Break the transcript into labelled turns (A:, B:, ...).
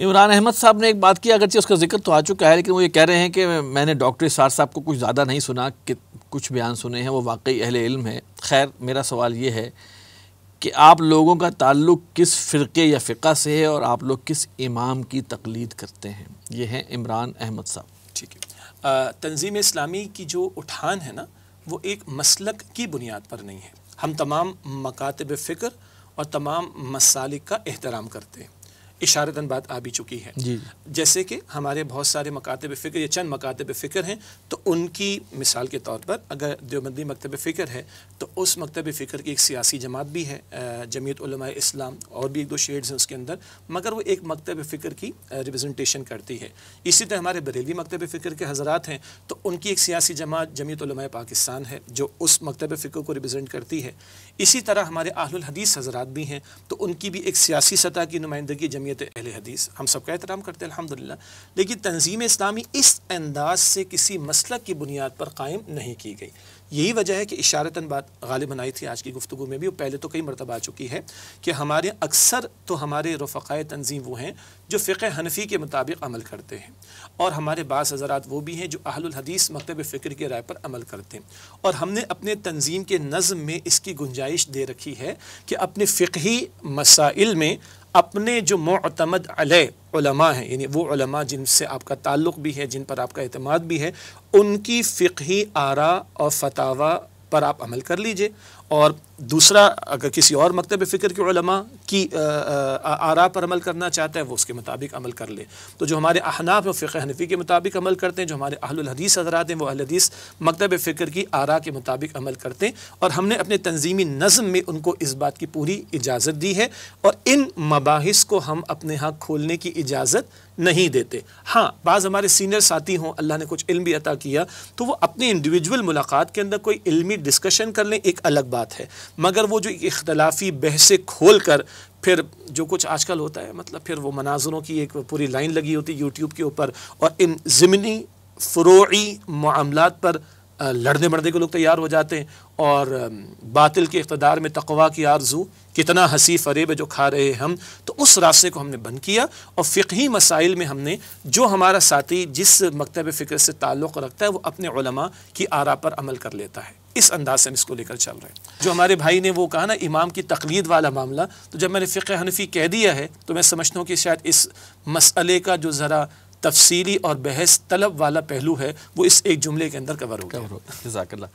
A: इमरान अहमद साहब ने एक बात की अगरचे उसका जिक्र तो आ चुका है लेकिन वो ये कह रहे हैं कि मैंने डॉक्टर सार साहब को कुछ ज़्यादा नहीं सुना कि कुछ बयान सुने हैं वो वाकई अहल इल्म है खैर मेरा सवाल ये है कि आप लोगों का ताल्लुक किस फ़िरके या फ़िका से है और आप लोग किस इमाम की तकलीद करते हैं ये हैं इमरान अहमद साहब ठीक
B: है तंजीम इस्लामी की जो उठान है ना वो एक मसलक की बुनियाद पर नहीं है हम तमाम मकातब फ़िक्र और तमाम मसालिक का एहतराम करते हैं इशारतन बात आ भी चुकी है जैसे कि हमारे बहुत सारे मकातब फ़िक्र या चंद मकातब फ़िक्र हैं तो उनकी मिसाल के तौर पर अगर देवबंदी मकतब फ़िक्र है तो उस मकतब फ़िक्र की एक सियासी जमात भी है जमीयत इस्लाम और भी एक दो शेड्स हैं उसके अंदर मगर वो एक मकतब फ़िक्र की रिप्रजेंटेशन करती है इसी तरह हमारे बरेली मकतब फ़िक्र के हज़रात हैं तो उनकी एक सियासी जमात जमीयत पाकिस्तान है जो उस मकतब फ़िक्र को रिप्रजेंट करती है इसी तरह हमारे आहल हदीस हज़रात भी हैं तो उनकी भी एक सियासी सतह की नुमाइंदगी जमीयत जमीयत अहल हदीस हम सबका एहतराम करते हैं अलहमदिल्ला लेकिन तंजीम इस्लामी इस अंदाज से किसी मसल की बुनियाद पर कायम नहीं की गई यही वजह है कि इशारता बात गालिब आई थी आज की गुफ्तु में भी और पहले तो कई मरतबा आ चुकी है कि हमारे अक्सर तो हमारे रफ़ाए तनजीम वो हैं जो फ़िक हनफी के मुताबिक अमल करते हैं और हमारे बास हज़रा वो भी हैं जो अहलहदीस मकतब फ़िक्र के राय पर अमल करते हैं और हमने अपने तनजीम के नज़म में इसकी गुंजाइश दे रखी है कि अपने फ़िकी मसाइल में अपने जो मतमद अलमा हैं यानी वो जिनसे आपका ताल्लुक़ भी है जिन पर आपका अतमाद भी है उनकी फ़िकी आरा और फतावा पर आप अमल कर लीजिए और दूसरा अगर किसी और मकतब फ़िक्र के की आरा पर अमल करना चाहता है वो उसके मुताबिक अमल कर लें तो जो हमारे अहनाफ और फ़िक हनफी के मुताबिक अमल करते हैं जो हमारे हदीस हजरात हैं वो हदीस मकतब फ़िक्र की आरा के मुताबिक अमल करते हैं और हमने अपने तनजीमी नज़म में उनको इस बात की पूरी इजाज़त दी है और इन मबास को हम अपने यहाँ खोलने की इजाज़त नहीं देते हाँ बाज़ हमारे सीनियर साथी हों अल्लाह ने कुछ इल्म भी अता किया तो वो अपनी इंडिविजुअल मुलाकात के अंदर कोई इल्मी डिस्कशन कर लें एक अलग बात बात है मगर वो जो इख्तलाफी बहसें खोल कर फिर जो कुछ आजकल होता है मतलब फिर वो मनाजरों की एक पूरी लाइन लगी होती है यूट्यूब के ऊपर और इन ज़मनी फ़रोई मामलात पर लड़ने मरने के लोग तैयार हो जाते हैं और बातिल के इकतदार में तकवा की आरजू कितना हंसी फरेब है जो खा रहे हैं हम तो उस रास्ते को हमने बंद किया और फ़िकी मसाइल में हमने जो हमारा साथी जिस मकतब फ़िक्र से ताल्लुक़ रखता है वो अपने की आरा पर अमल कर लेता है इस अंदाज से हम इसको लेकर चल रहे हैं जो हमारे भाई ने वो कहा ना इमाम की तकलीद वाला मामला तो जब मैंने फ़िक हनफी कह दिया है तो मैं समझता हूँ कि शायद इस मसले का जो ज़रा तफसीली और बहस तलब वाला पहलू है वो इस एक जुमले के अंदर कवर हो गया